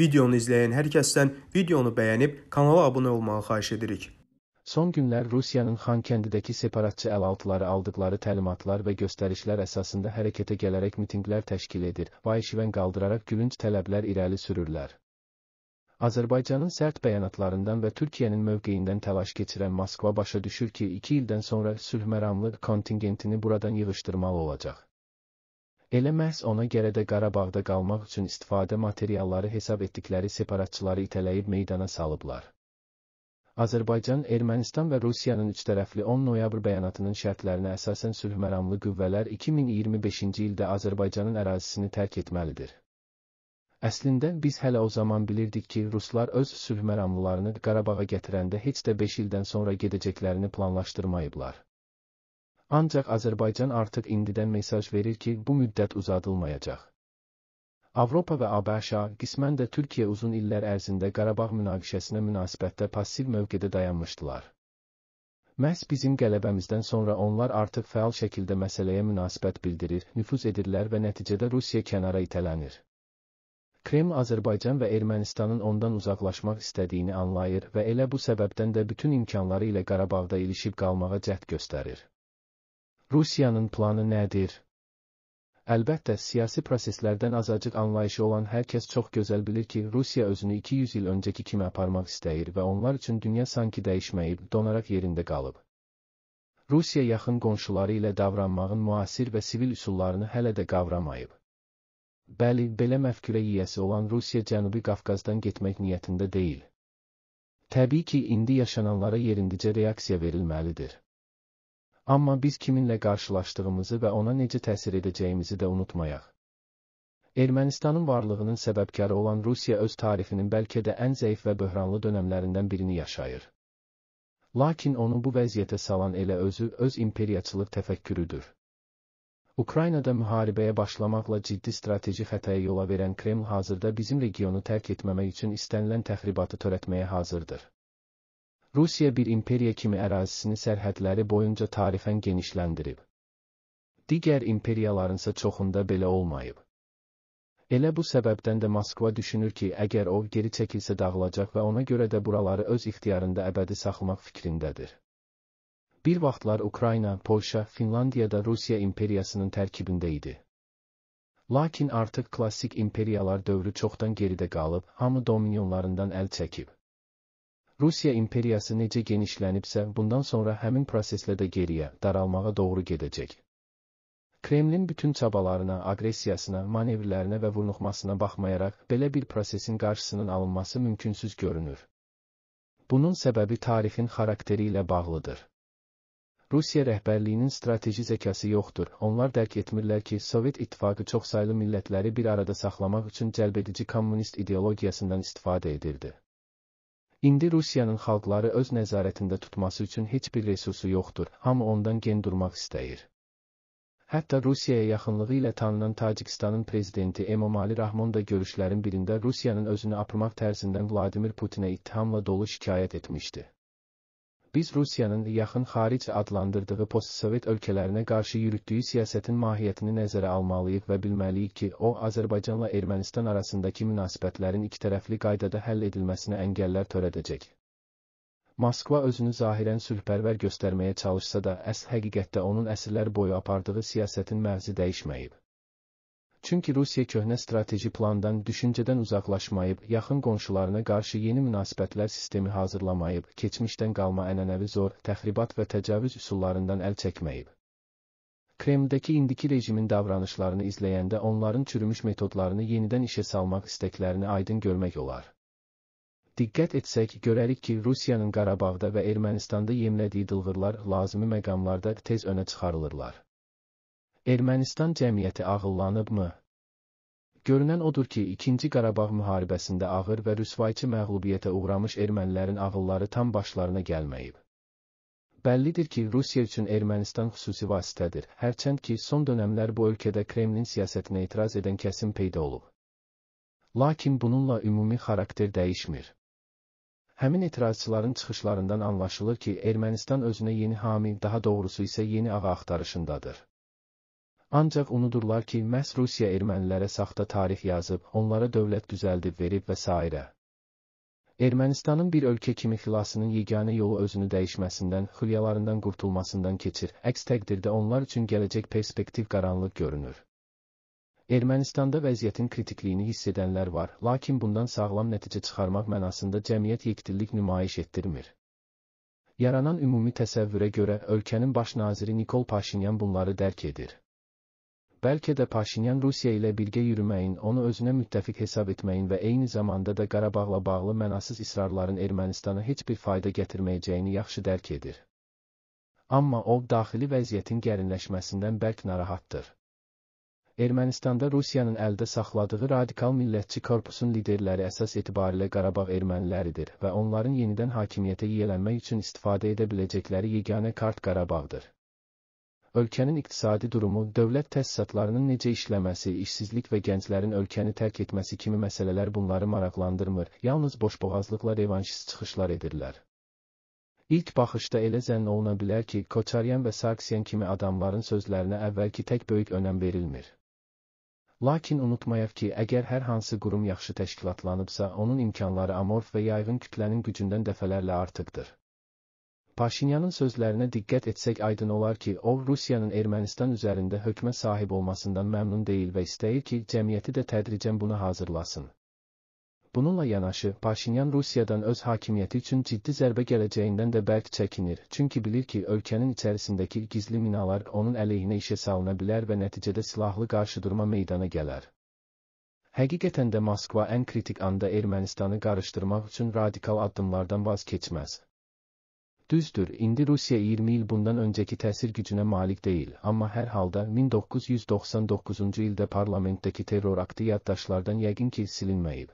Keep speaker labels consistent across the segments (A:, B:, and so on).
A: Videonu izləyən hər kəsdən videonu bəyənib kanala abunə olmağı xahiş edirik. Son günlər Rusiyanın Xankəndidəki separatçı əlaltıları aldıqları təlimatlar və göstərişlər əsasında hərəkətə gələrək mitinqlər təşkil edir, vahişivən qaldıraraq gülünc tələblər irəli sürürlər. Azərbaycanın sərt bəyanatlarından və Türkiyənin mövqeyindən təlaş keçirən Moskva başa düşür ki, iki ildən sonra sülhməramlı kontingentini buradan yığışdırmalı olacaq. Elə məhz ona görə də Qarabağda qalmaq üçün istifadə materialları hesab etdikləri separatçıları itələyib meydana salıblar. Azərbaycan, Ermənistan və Rusiyanın üçtərəfli 10 noyabr bəyanatının şərtlərinə əsasən sülhməramlı qüvvələr 2025-ci ildə Azərbaycanın ərazisini tərk etməlidir. Əslində biz hələ o zaman bilirdik ki, ruslar öz sülhməramlılarını Qarabağa gətirəndə heç də 5 ildən sonra gedəcəklərini planlaşdırmayıblar. Ancaq Azərbaycan artıq indidən mesaj verir ki, bu müddət uzadılmayacaq. Avropa və ABŞ qismən də Türkiyə uzun illər ərzində Qarabağ münaqişəsinə münasibətdə passiv mövqedə dayanmışdılar. Məhz bizim qələbəmizdən sonra onlar artıq fəal şəkildə məsələyə münasibət bildirir, nüfuz edirlər və nəticədə Rusiya kənara itələnir. Kreml Azərbaycan və Ermənistanın ondan uzaqlaşmaq istədiyini anlayır və elə bu səbəbdən də bütün imkanları ilə Qarabağda ilişib qalmağa cəhd göstərir. Rusiyanın planı nədir? Əlbəttə, siyasi proseslərdən azacıq anlayışı olan hər kəs çox gözəl bilir ki, Rusiya özünü 200 il öncəki kimi aparmaq istəyir və onlar üçün dünya sanki dəyişməyib, donaraq yerində qalıb. Rusiya yaxın qonşuları ilə davranmağın müasir və sivil üsullarını hələ də qavramayıb. Bəli, belə məfkürə yiyəsi olan Rusiya Cənubi Qafqazdan getmək niyyətində deyil. Təbii ki, indi yaşananlara yerindicə reaksiya verilməlidir. Amma biz kiminlə qarşılaşdığımızı və ona necə təsir edəcəyimizi də unutmayaq. Ermənistanın varlığının səbəbkarı olan Rusiya öz tarixinin bəlkə də ən zəif və böhranlı dönəmlərindən birini yaşayır. Lakin onu bu vəziyyətə salan elə özü öz imperiyaçılıq təfəkkürüdür. Ukraynada müharibəyə başlamaqla ciddi strateji xətaya yola verən Kreml hazırda bizim regionu tərk etməmək üçün istənilən təxribatı törətməyə hazırdır. Rusiya bir imperiya kimi ərazisini sərhədləri boyunca tarifən genişləndirib. Digər imperiyalarınsa çoxunda belə olmayıb. Elə bu səbəbdən də Moskva düşünür ki, əgər o geri çəkilsə dağılacaq və ona görə də buraları öz ixtiyarında əbədi saxlamaq fikrindədir. Bir vaxtlar Ukrayna, Polşa, Finlandiyada Rusiya imperiyasının tərkibində idi. Lakin artıq klassik imperiyalar dövrü çoxdan geridə qalıb, hamı dominyonlarından əl çəkib. Rusiya imperiyası necə genişlənibsə, bundan sonra həmin proseslə də geriyə, daralmağa doğru gedəcək. Kremlin bütün çabalarına, aqressiyasına, manevrlərinə və vurnuxmasına baxmayaraq, belə bir prosesin qarşısının alınması mümkünsüz görünür. Bunun səbəbi tarixin xarakteri ilə bağlıdır. Rusiya rəhbərliyinin strateji zəkası yoxdur. Onlar dərk etmirlər ki, Sovet İttifaqı çoxsaylı millətləri bir arada saxlamaq üçün cəlbedici kommunist ideologiyasından istifadə edirdi. İndi Rusiyanın xalqları öz nəzarətində tutması üçün heç bir resursu yoxdur, hamı ondan gen durmaq istəyir. Hətta Rusiyaya yaxınlığı ilə tanınan Tacikistanın prezidenti Emomali Rahmon da görüşlərin birində Rusiyanın özünü aparmaq tərzindən Vladimir Putinə ittihamla dolu şikayət etmişdi biz Rusiyanın yaxın xaric adlandırdığı postsovet ölkələrinə qarşı yürütdüyü siyasətin mahiyyətini nəzərə almalıyıq və bilməliyik ki, o Azərbaycanla Ermənistan arasındakı münasibətlərin ikitərəfli qaydada həll edilməsinə əngəllər törədəcək. Moskva özünü zahirən sülhpərvər göstərməyə çalışsa da, əs həqiqətdə onun əsrlər boyu apardığı siyasətin məvzi dəyişməyib. Çünki Rusiya köhnə strateji plandan, düşüncədən uzaqlaşmayıb, yaxın qonşularına qarşı yeni münasibətlər sistemi hazırlamayıb, keçmişdən qalma ənənəvi zor, təxribat və təcavüz üsullarından əl çəkməyib. Kremdəki indiki rejimin davranışlarını izləyəndə onların çürümüş metodlarını yenidən işə salmaq istəklərini aydın görmək olar. Diqqət etsək, görərik ki, Rusiyanın Qarabağda və Ermənistanda yemlədiyi dılğırlar lazımi məqamlarda tez önə çıxarılırlar. Ermənistan cəmiyyəti ağıllanıbmı? Görünən odur ki, ikinci Qarabağ müharibəsində ağır və rüsvayçı məğlubiyyətə uğramış ermənilərin ağılları tam başlarına gəlməyib. Bəllidir ki, Rusiya üçün Ermənistan xüsusi vasitədir, hərçənd ki, son dönəmlər bu ölkədə Kremlin siyasətinə etiraz edən kəsim peyda olub. Lakin bununla ümumi xarakter dəyişmir. Həmin etirazçıların çıxışlarından anlaşılır ki, Ermənistan özünə yeni hami, daha doğrusu isə yeni ağa axtarışındadır. Ancaq unudurlar ki, məhz Rusiya ermənilərə saxta tarix yazıb, onlara dövlət düzəldib verib və s. Ermənistanın bir ölkə kimi xilasının yeganə yolu özünü dəyişməsindən, xülyalarından qurtulmasından keçir, əks təqdirdə onlar üçün gələcək perspektiv qaranlıq görünür. Ermənistanda vəziyyətin kritikliyini hiss edənlər var, lakin bundan sağlam nəticə çıxarmaq mənasında cəmiyyət yekdillik nümayiş etdirmir. Yaranan ümumi təsəvvürə görə ölkənin baş naziri Nikol Paşinyan bunları dərk edir. Bəlkə də Paşinyan Rusiya ilə birgə yürüməyin, onu özünə müttəfiq hesab etməyin və eyni zamanda da Qarabağla bağlı mənasız israrların Ermənistana heç bir fayda gətirməyəcəyini yaxşı dərk edir. Amma o, daxili vəziyyətin gərinləşməsindən bərk narahatdır. Ermənistanda Rusiyanın əldə saxladığı radikal millətçi korpusun liderləri əsas etibarilə Qarabağ erməniləridir və onların yenidən hakimiyyətə yiyələnmək üçün istifadə edə biləcəkləri yeganə kart Qarabağdır ölkənin iqtisadi durumu, dövlət təsisatlarının necə işləməsi, işsizlik və gənclərin ölkəni tərk etməsi kimi məsələlər bunları maraqlandırmır, yalnız boşboğazlıqla revanşist çıxışlar edirlər. İlk baxışda elə zənn oluna bilər ki, Koçaryan və Sarksyan kimi adamların sözlərinə əvvəlki tək böyük önəm verilmir. Lakin unutmayaq ki, əgər hər hansı qurum yaxşı təşkilatlanıbsa, onun imkanları amorf və yayğın kütlənin gücündən dəfələrlə artıqdır. Paşinyanın sözlərinə diqqət etsək aydın olar ki, o, Rusiyanın Ermənistan üzərində hökmə sahib olmasından məmnun deyil və istəyir ki, cəmiyyəti də tədricən buna hazırlasın. Bununla yanaşı, Paşinyan Rusiyadan öz hakimiyyəti üçün ciddi zərbə gələcəyindən də bərk çəkinir, çünki bilir ki, ölkənin içərisindəki gizli minalar onun əleyhinə işə salına bilər və nəticədə silahlı qarşıdurma meydana gələr. Həqiqətən də Moskva ən kritik anda Ermənistanı qarışdırmaq üçün radikal addımlardan vaz keçməz. Düzdür, indi Rusiya 20 il bundan öncəki təsir gücünə malik deyil, amma hər halda 1999-cu ildə parlamentdəki terror aktı yaddaşlardan yəqin ki, silinməyib.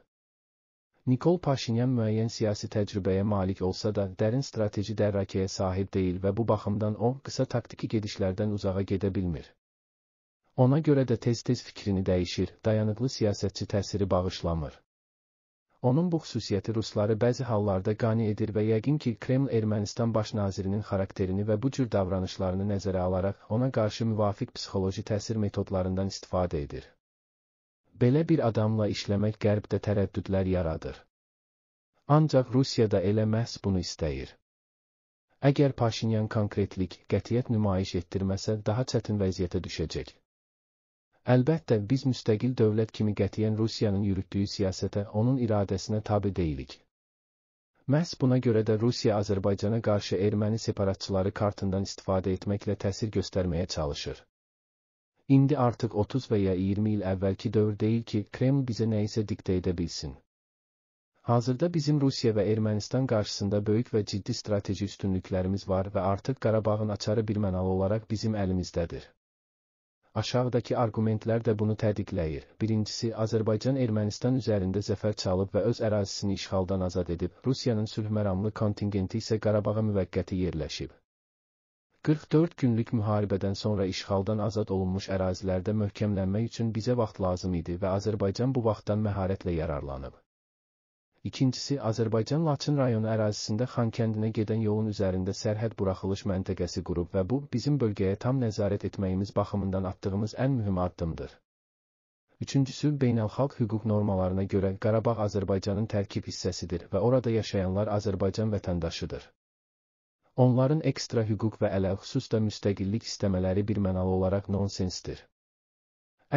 A: Nikol Paşinyan müəyyən siyasi təcrübəyə malik olsa da, dərin strateji dərrakəyə sahib deyil və bu baxımdan o, qısa taktiki gedişlərdən uzağa gedə bilmir. Ona görə də tez-tez fikrini dəyişir, dayanıqlı siyasətçi təsiri bağışlamır. Onun bu xüsusiyyəti rusları bəzi hallarda qane edir və yəqin ki, Kreml Ermənistan baş nazirinin xarakterini və bu cür davranışlarını nəzərə alaraq ona qarşı müvafiq psixoloji təsir metodlarından istifadə edir. Belə bir adamla işləmək qərbdə tərəddüdlər yaradır. Ancaq Rusiyada elə məhz bunu istəyir. Əgər Paşinyan konkretlik, qətiyyət nümayiş etdirməsə, daha çətin vəziyyətə düşəcək. Əlbəttə, biz müstəqil dövlət kimi qətiyyən Rusiyanın yürütdüyü siyasətə, onun iradəsinə tabi deyilik. Məhz buna görə də Rusiya Azərbaycana qarşı erməni separatçıları kartından istifadə etməklə təsir göstərməyə çalışır. İndi artıq 30 və ya 20 il əvvəlki dövr deyil ki, Kreml bizə nə isə diktə edə bilsin. Hazırda bizim Rusiya və Ermənistan qarşısında böyük və ciddi strateji üstünlüklərimiz var və artıq Qarabağın açarı birmənalı olaraq bizim əlimizdədir. Aşağıdakı arqumentlər də bunu tədiqləyir. Birincisi, Azərbaycan Ermənistan üzərində zəfər çalıb və öz ərazisini işğaldan azad edib, Rusiyanın sülhməramlı kontingenti isə Qarabağa müvəqqəti yerləşib. 44 günlük müharibədən sonra işğaldan azad olunmuş ərazilərdə möhkəmlənmək üçün bizə vaxt lazım idi və Azərbaycan bu vaxtdan məharətlə yararlanıb. İkincisi Azərbaycan Laçın rayonu ərazisində Xan kəndinə gedən yolun üzərində sərhəd buraxılış məntəqəsi qurub və bu bizim bölgəyə tam nəzarət etməyimiz baxımından atdığımız ən mühüm addımdır. Üçüncüsü beynəlxalq hüquq normalarına görə Qarabağ Azərbaycanın tərkib hissəsidir və orada yaşayanlar Azərbaycan vətəndaşıdır. Onların ekstra hüquq və ələxüsus da müstəqillik istəmələri bir mənalı olaraq nonsensdir.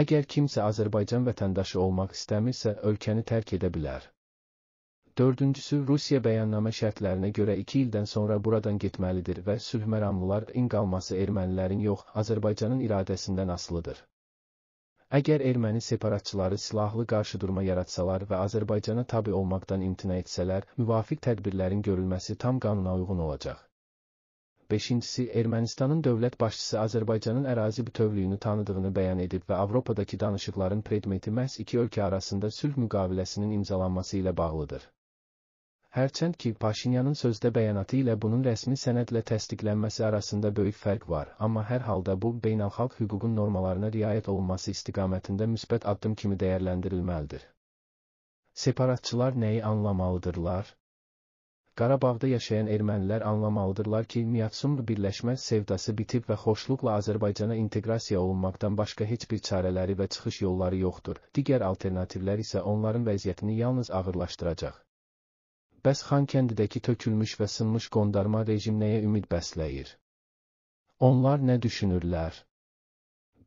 A: Əgər kimsə Azərbaycan vətəndaşı olmaq istəmirsə, ölkəni tərk edə bilər. Dördüncüsü Rusiya bəyannamə şərtlərinə görə iki ildən sonra buradan getməlidir və sülhməramlılar inqalması ermənilərin yox, Azərbaycanın iradəsindən asılıdır. Əgər erməni separatçıları silahlı qarşıdurma yaratsalar və Azərbaycana tabi olmaqdan imtina etsələr, müvafiq tədbirlərin görülməsi tam qanuna uyğun olacaq. Beşincisi, Ermənistanın dövlət başçısı Azərbaycanın ərazi bütövlüyünü tanıdığını bəyan edib və Avropadakı danışıqların predmeti məhz iki ölkə arasında sülh müqaviləsinin imzalanması ilə bağlıdır. Hərçənd ki, Paşinyanın sözdə bəyanatı ilə bunun rəsmi sənədlə təsdiqlənməsi arasında böyük fərq var, amma hər halda bu beynəlxalq hüququn normalarına riayət olunması istiqamətində müsbət addım kimi dəyərləndirilməlidir. Separatçılar nəyi anlamalıdırlar? Qarabağda yaşayan ermənilər anlamalıdırlar ki, Miyatsumlu birləşmə sevdası bitib və xoşluqla Azərbaycana inteqrasiya olunmaqdan başqa heç bir çarələri və çıxış yolları yoxdur. Digər alternativlər isə onların vəziyyətini yalnız ağırlaşdıracaq bəs Xankəndidəki tökülmüş və sınmış qondarma rejim nəyə ümid bəsləyir? Onlar nə düşünürlər?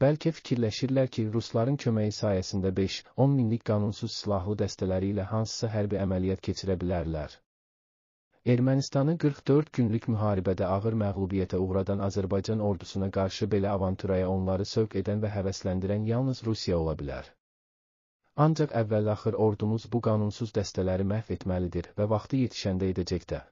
A: Bəlkə fikirləşirlər ki, rusların köməyi sayəsində 5-10 minlik qanunsuz silahlı dəstələri ilə hansısa hərbi əməliyyat keçirə bilərlər. Ermənistanı 44 günlük müharibədə ağır məğlubiyyətə uğradan Azərbaycan ordusuna qarşı belə avanturaya onları sövq edən və həvəsləndirən yalnız Rusiya ola bilər. Ancaq əvvəl-axır ordumuz bu qanunsuz dəstələri məhv etməlidir və vaxtı yetişəndə edəcək də.